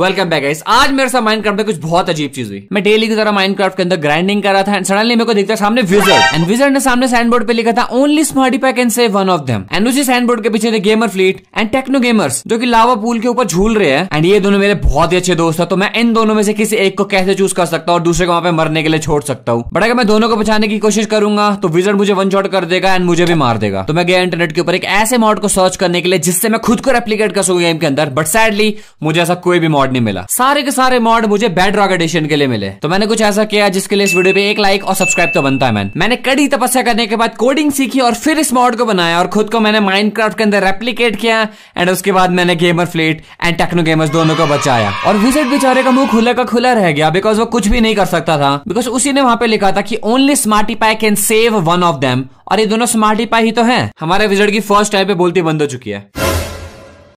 welcome back guys आज मेरे साथ माइनक्राफ्ट में कुछ बहुत अजीब चीज हुई मैं डेली की तरह माइनक्राफ्ट के अंदर ग्राइंडिंग कर रहा था एंड सडनली मेरे को दिखता सामने विजर्ड एंड विजर्ड ने सामने साइन बोर्ड पे लिखा था only smarty pack and save one of them and उसी साइन बोर्ड के पीछे थे gamer fleet and techno gamers जो की लावा पूल के ऊपर झूल रहे हैं एंड ये दोनों मेरे बहुत ही अच्छे दोस्त है तो मैं इन दोनों में से किसी एक को कैसे चूज कर सकता हूँ और दूसरे को वहाँ पे मरने के लिए छोड़ सकता हूँ बट अगर मैं दोनों को बचाने की कोशिश करूंगा तो विजर्ड मुझे वन शॉट कर देगा एंड मुझे भी मार देगा तो मैं गया इंटरनेट के ऊपर एक ऐसे मॉड को सर्च करने के लिए जिससे मैं खुद को रेप्लीकेट कर सकूँ गेम के अंदर बट सैडली मुझे ऐसा कोई भी मॉड मॉड नहीं मिला सारे के सारे मॉड मुझे बैड रॉक एडिशन के लिए मिले तो मैंने कुछ ऐसा किया जिसके लिए इस वीडियो पे एक लाइक और सब्सक्राइब तो बनता है मैं मैंने कड़ी तपस्या करने के बाद कोडिंग सीखी और फिर इस मॉड को बनाया और खुद को मैंने माइंड के अंदर रेप्लीकेट किया एंड उसके बाद मैंने gamer fleet and techno gamers दोनों को बचाया और विजिट बेचारे का मुंह खुला का खुला रह गया बिकॉज वो कुछ भी नहीं कर सकता था बिकॉज उसी ने वहां पे लिखा था कि only smarty pie can save one of them और ये दोनों स्मार्टी पाई ही तो है हमारे विजिट की फर्स्ट टाइम पे बोलती बंद हो चुकी है